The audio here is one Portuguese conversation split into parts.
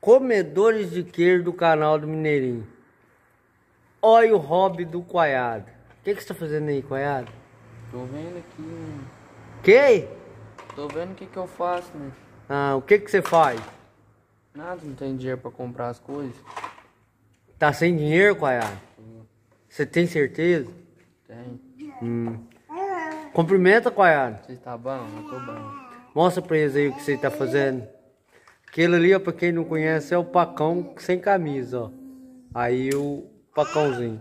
comedores de queijo do canal do Mineirinho. Olha o hobby do Coiado. O que, que você está fazendo aí, Coiado? Tô vendo aqui. Que? Tô vendo o que que eu faço, né? Ah, o que que você faz? Nada, não tem dinheiro pra comprar as coisas. Tá sem dinheiro, Coiá? Você tem certeza? Tem. Hum. Cumprimenta, Coiá. Você tá bom? Eu tô bom. Mostra pra eles aí o que você tá fazendo. Aquilo ali, ó, pra quem não conhece, é o Pacão sem camisa, ó. Aí o Pacãozinho.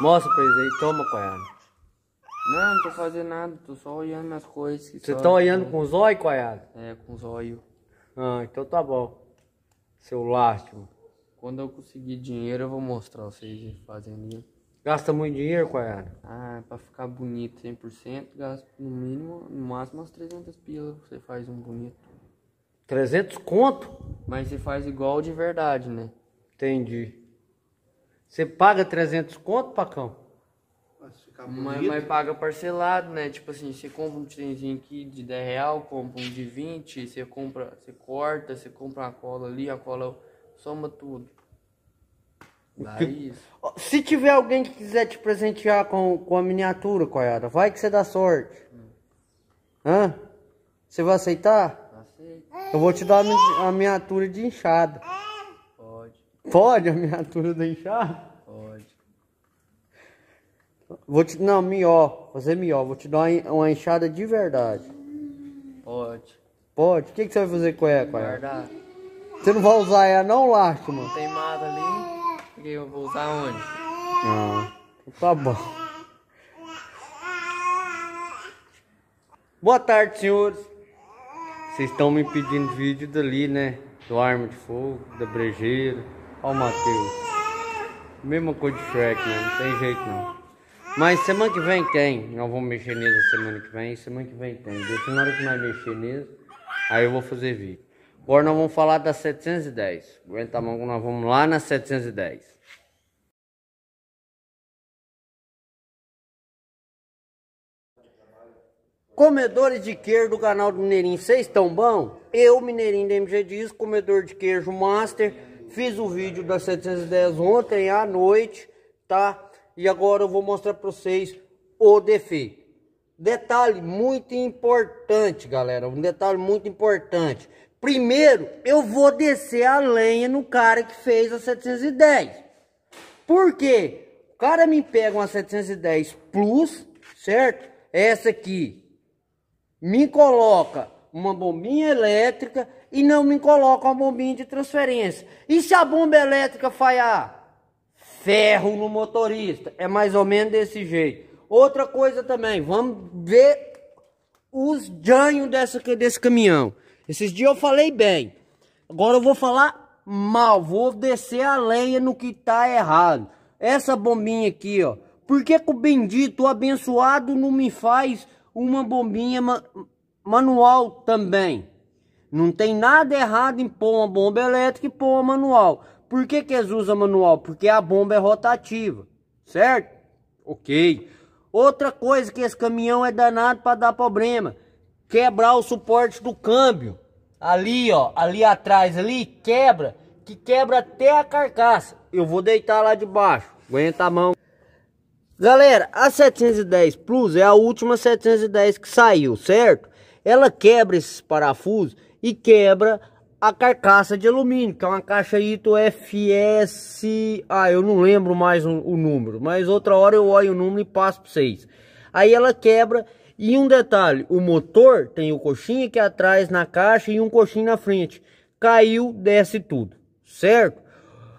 Mostra pra eles aí. Toma, Coiá. Não, não tô fazendo nada, tô só olhando minhas coisas. Você tá olhando com os olhos, coiado? É, com os Ah, então tá bom. Seu lástima. Quando eu conseguir dinheiro, eu vou mostrar vocês fazendo isso. Gasta muito dinheiro, coiado? Ah, pra ficar bonito 100%, gasta no mínimo, no máximo umas 300 pilas você faz um bonito. 300 conto? Mas você faz igual de verdade, né? Entendi. Você paga 300 conto, Pacão? mas ficar bonito. Mas, mas paga parcelado, né? Tipo assim, você compra um trenzinho aqui de 10 real, compra um de 20, você compra, você corta, você compra uma cola ali, a cola soma tudo. dá é isso. Se tiver alguém que quiser te presentear com, com a miniatura, coiada, vai que você dá sorte. Hum. Hã? Você vai aceitar? Aceito. Eu vou te dar a miniatura de inchada. Pode. Pode a miniatura de inchada? Vou te. Não, melhor Fazer melhor Vou te dar uma, uma enxada de verdade. Pode. Pode? O que, que você vai fazer com ela, cara? Guardar. Você não vai usar ela não, Lástima? Tem mata ali. eu vou usar onde? Ah, tá bom. Boa tarde, senhores. Vocês estão me pedindo vídeo dali, né? Do arma de fogo, da brejeira. Olha o Matheus. Mesma coisa de Shrek, né? Não tem jeito não. Mas semana que vem tem. Nós vamos mexer nisso semana que vem. Semana que vem tem. Depois, na hora que nós mexer nisso, aí eu vou fazer vídeo. Agora nós vamos falar da 710. Aguenta a mão que nós vamos lá na 710. Comedores de queijo do canal do Mineirinho, vocês estão bom? Eu, Mineirinho da MG Diz, comedor de queijo master, fiz o vídeo da 710 ontem à noite, tá? E agora eu vou mostrar para vocês o defeito. Detalhe muito importante, galera. Um detalhe muito importante. Primeiro, eu vou descer a lenha no cara que fez a 710. Por quê? O cara me pega uma 710 Plus, certo? Essa aqui. Me coloca uma bombinha elétrica e não me coloca uma bombinha de transferência. E se a bomba elétrica falhar? ferro no motorista. É mais ou menos desse jeito. Outra coisa também, vamos ver os ganhos dessa, desse caminhão. Esses dias eu falei bem. Agora eu vou falar mal. Vou descer a lenha no que tá errado. Essa bombinha aqui, ó. Por que, que o bendito, o abençoado, não me faz uma bombinha ma manual também? Não tem nada errado em pôr uma bomba elétrica e pôr uma manual. Por que, que eles usam manual? Porque a bomba é rotativa, certo? Ok. Outra coisa que esse caminhão é danado para dar problema. Quebrar o suporte do câmbio. Ali, ó, ali atrás, ali, quebra. Que quebra até a carcaça. Eu vou deitar lá de baixo. Aguenta a mão. Galera, a 710 Plus é a última 710 que saiu, certo? Ela quebra esses parafusos e quebra a carcaça de alumínio, que é uma caixa Ito FS... Ah, eu não lembro mais o, o número, mas outra hora eu olho o número e passo para vocês. Aí ela quebra e um detalhe, o motor tem o coxinha que atrás na caixa e um coxinha na frente. Caiu, desce tudo, certo?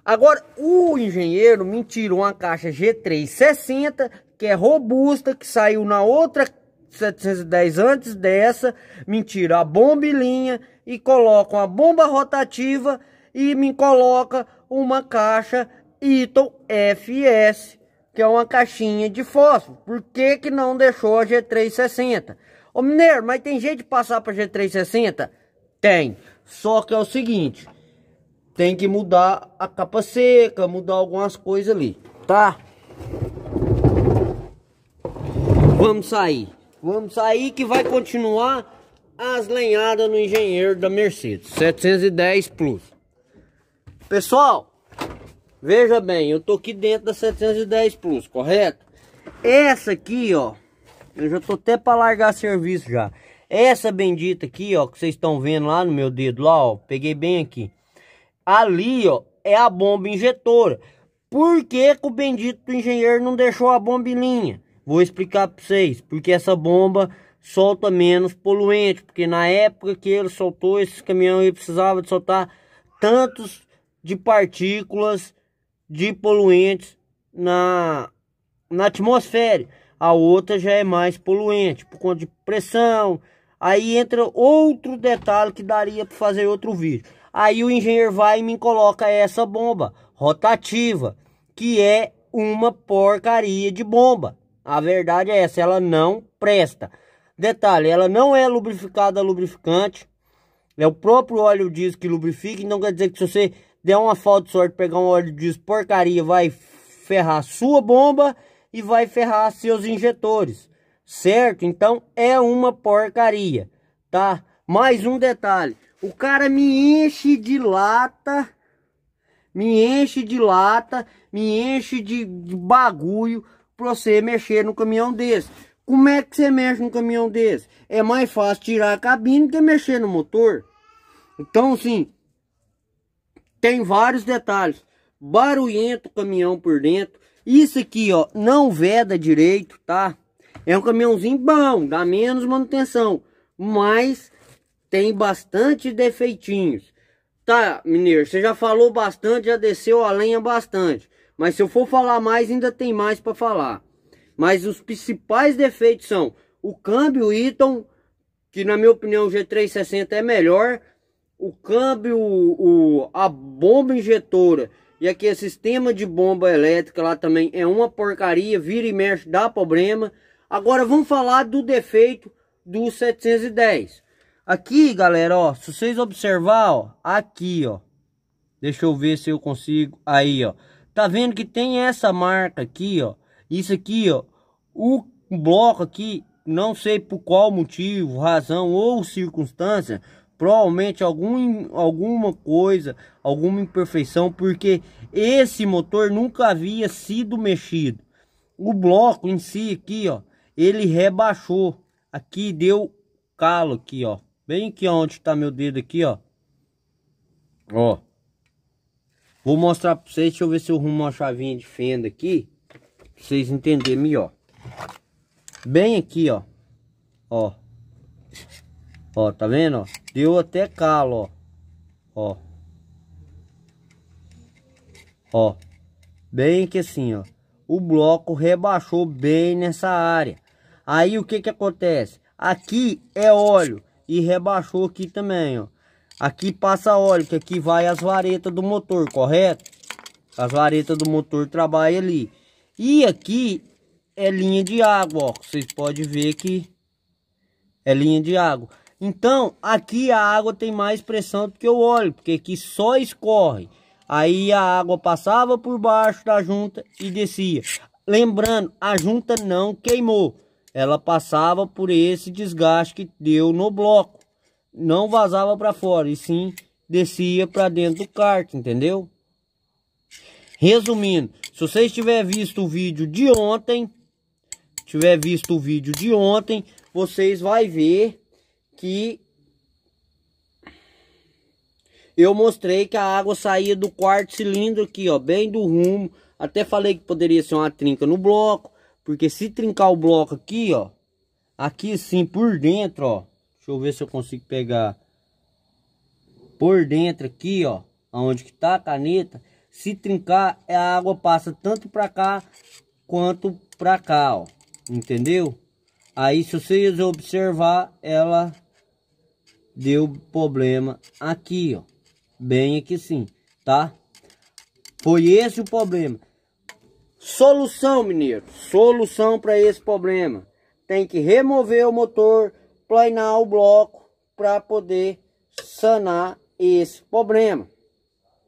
Agora, o engenheiro me tirou uma caixa G360, que é robusta, que saiu na outra 710 antes dessa, mentira, a bombilhinha e coloca uma bomba rotativa e me coloca uma caixa Eaton FS, que é uma caixinha de fósforo. Por que que não deixou a G360? Ô Mineiro, mas tem jeito de passar para G360? Tem. Só que é o seguinte, tem que mudar a capa seca, mudar algumas coisas ali, tá? Vamos sair. Vamos sair que vai continuar as lenhadas no engenheiro da Mercedes 710 Plus. Pessoal, veja bem, eu tô aqui dentro da 710 Plus, correto? Essa aqui, ó, eu já tô até para largar serviço já. Essa bendita aqui, ó, que vocês estão vendo lá no meu dedo lá, ó, peguei bem aqui. Ali, ó, é a bomba injetora. Por que, que o bendito engenheiro não deixou a bomba em linha? Vou explicar para vocês, porque essa bomba solta menos poluente, porque na época que ele soltou esse caminhão ele precisava de soltar tantos de partículas de poluentes na na atmosfera. A outra já é mais poluente por conta de pressão. Aí entra outro detalhe que daria para fazer outro vídeo. Aí o engenheiro vai e me coloca essa bomba rotativa, que é uma porcaria de bomba. A verdade é essa, ela não presta. Detalhe, ela não é lubrificada lubrificante. É o próprio óleo diesel que lubrifica, então quer dizer que se você der uma falta de sorte, pegar um óleo diesel porcaria, vai ferrar sua bomba e vai ferrar seus injetores, certo? Então é uma porcaria, tá? Mais um detalhe, o cara me enche de lata, me enche de lata, me enche de bagulho, para você mexer no caminhão desse. Como é que você mexe no caminhão desse? É mais fácil tirar a cabine que mexer no motor. Então, sim, tem vários detalhes. Barulhento o caminhão por dentro. Isso aqui, ó, não veda direito, tá? É um caminhãozinho bom, dá menos manutenção, mas tem bastante defeitinhos. Tá, mineiro, você já falou bastante, já desceu a lenha bastante. Mas se eu for falar mais, ainda tem mais para falar. Mas os principais defeitos são o câmbio Eaton, que na minha opinião o G360 é melhor, o câmbio, o, a bomba injetora e aqui o é sistema de bomba elétrica lá também é uma porcaria, vira e mexe, dá problema. Agora vamos falar do defeito do 710. Aqui, galera, ó, se vocês observar, ó, aqui, ó. Deixa eu ver se eu consigo. Aí, ó. Tá vendo que tem essa marca aqui, ó. Isso aqui, ó. O bloco aqui, não sei por qual motivo, razão ou circunstância, provavelmente algum, alguma coisa, alguma imperfeição, porque esse motor nunca havia sido mexido. O bloco em si aqui, ó, ele rebaixou. Aqui deu calo aqui, ó. Bem aqui onde tá meu dedo aqui, ó. Ó. Vou mostrar pra vocês, deixa eu ver se eu arrumo uma chavinha de fenda aqui. Pra vocês entenderem melhor. Bem aqui, ó. Ó. Ó, tá vendo, ó? Deu até calo, ó. Ó. Ó. Bem que assim, ó. O bloco rebaixou bem nessa área. Aí o que que acontece? Aqui é óleo e rebaixou aqui também, ó. Aqui passa óleo, que aqui vai as varetas do motor, correto? As varetas do motor trabalham ali. E aqui é linha de água, ó. Vocês podem ver que é linha de água. Então, aqui a água tem mais pressão do que o óleo, porque aqui só escorre. Aí a água passava por baixo da junta e descia. Lembrando, a junta não queimou. Ela passava por esse desgaste que deu no bloco não vazava para fora e sim descia para dentro do kart, entendeu? Resumindo, se vocês tiver visto o vídeo de ontem, tiver visto o vídeo de ontem, vocês vai ver que eu mostrei que a água saía do quarto cilindro aqui, ó, bem do rumo. Até falei que poderia ser uma trinca no bloco, porque se trincar o bloco aqui, ó, aqui sim por dentro, ó, Deixa eu ver se eu consigo pegar por dentro aqui, ó. Aonde que tá a caneta. Se trincar, a água passa tanto pra cá quanto pra cá, ó. Entendeu? Aí, se vocês observar, ela deu problema aqui, ó. Bem aqui sim, tá? Foi esse o problema. Solução, mineiro. Solução para esse problema. Tem que remover o motor planear o bloco para poder sanar esse problema,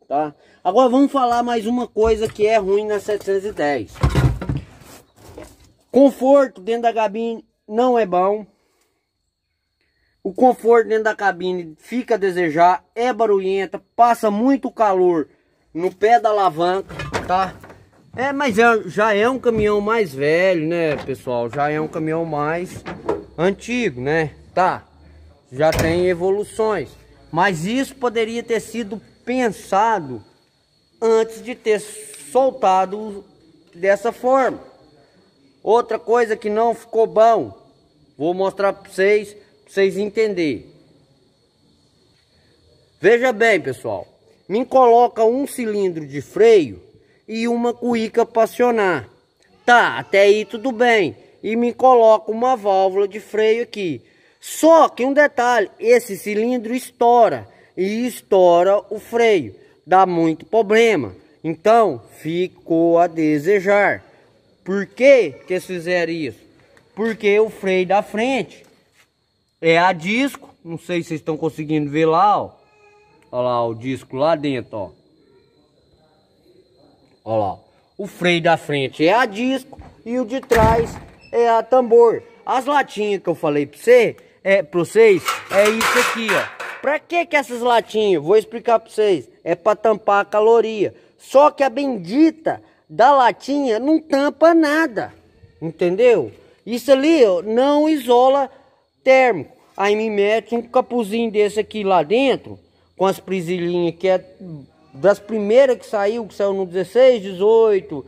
tá? Agora vamos falar mais uma coisa que é ruim na 710. Conforto dentro da cabine não é bom. O conforto dentro da cabine fica a desejar, é barulhenta, passa muito calor no pé da alavanca, tá? É, mas é, já é um caminhão mais velho, né, pessoal? Já é um caminhão mais antigo, né? Tá, já tem evoluções. Mas isso poderia ter sido pensado antes de ter soltado dessa forma. Outra coisa que não ficou bom, vou mostrar para vocês, para vocês entenderem. Veja bem, pessoal. Me coloca um cilindro de freio e uma cuíca acionar. Tá, até aí tudo bem e me coloca uma válvula de freio aqui. Só que um detalhe, esse cilindro estoura e estoura o freio, dá muito problema. Então, ficou a desejar. Por que que eles fizeram isso? Porque o freio da frente é a disco, não sei se vocês estão conseguindo ver lá, ó. Olha lá o disco lá dentro, ó. Olha lá. O freio da frente é a disco e o de trás é a tambor. As latinhas que eu falei pra, você, é, pra vocês é isso aqui, ó. Pra que que essas latinhas? Vou explicar pra vocês. É pra tampar a caloria. Só que a bendita da latinha não tampa nada. Entendeu? Isso ali ó, não isola térmico. Aí me mete um capuzinho desse aqui lá dentro, com as presilhinhas que é das primeiras que saiu, que saiu no 16, 18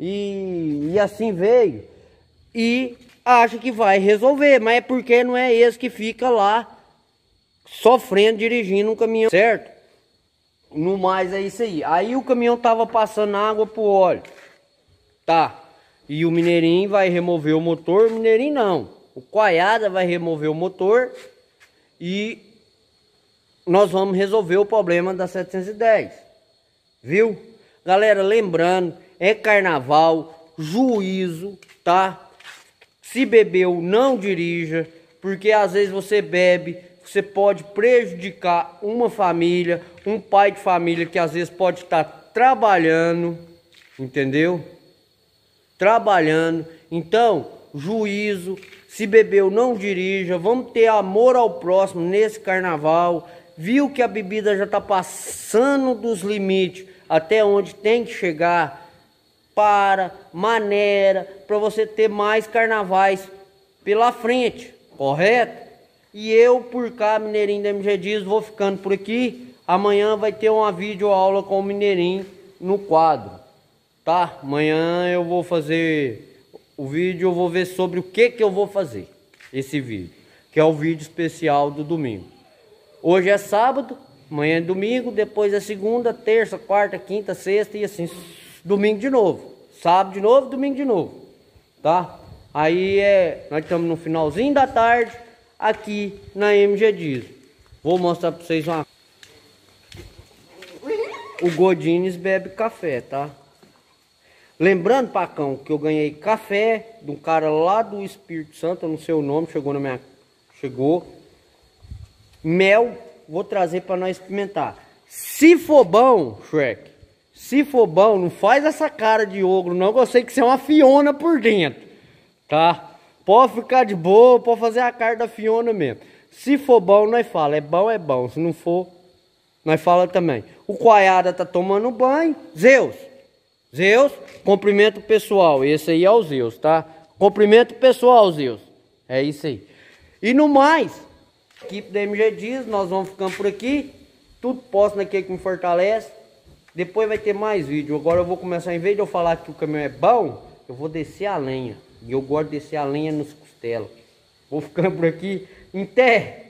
e, e assim veio e acha que vai resolver, mas é porque não é esse que fica lá sofrendo dirigindo um caminhão, certo? No mais é isso aí. Aí o caminhão tava passando água pro óleo. Tá. E o mineirinho vai remover o motor, o mineirinho não. O coiada vai remover o motor e nós vamos resolver o problema da 710. Viu? Galera, lembrando, é carnaval, juízo, tá? Se bebeu, não dirija, porque às vezes você bebe, você pode prejudicar uma família, um pai de família que às vezes pode estar trabalhando, entendeu? Trabalhando. Então, juízo, se bebeu, não dirija. Vamos ter amor ao próximo nesse carnaval. Viu que a bebida já está passando dos limites até onde tem que chegar para, maneira, para você ter mais carnavais pela frente, correto? E eu, por cá, Mineirinho da MG Dias, vou ficando por aqui. Amanhã vai ter uma videoaula com o Mineirinho no quadro, tá? Amanhã eu vou fazer o vídeo, eu vou ver sobre o que que eu vou fazer esse vídeo, que é o vídeo especial do domingo. Hoje é sábado, amanhã é domingo, depois é segunda, terça, quarta, quinta, sexta e assim domingo de novo. Sábado de novo, domingo de novo. Tá? Aí é, nós estamos no finalzinho da tarde aqui na MG Diz. Vou mostrar para vocês uma O Godines bebe café, tá? Lembrando, Pacão, que eu ganhei café de um cara lá do Espírito Santo, não sei o nome, chegou na minha chegou. Mel, vou trazer para nós experimentar. Se for bom, Shrek, se for bom, não faz essa cara de ogro, não. Eu sei que você é uma Fiona por dentro, tá? Pode ficar de boa, pode fazer a cara da Fiona mesmo. Se for bom, nós fala. É bom, é bom. Se não for, nós fala também. O Coiada tá tomando banho. Zeus. Zeus, cumprimento pessoal. Esse aí é o Zeus, tá? Cumprimento pessoal, Zeus. É isso aí. E no mais, equipe da MG diz, nós vamos ficando por aqui. Tudo posto naquele que me fortalece. Depois vai ter mais vídeo. Agora eu vou começar, em vez de eu falar que o caminhão é bom, eu vou descer a lenha. E eu gosto de descer a lenha nos costelos. Vou ficando por aqui. Em terra.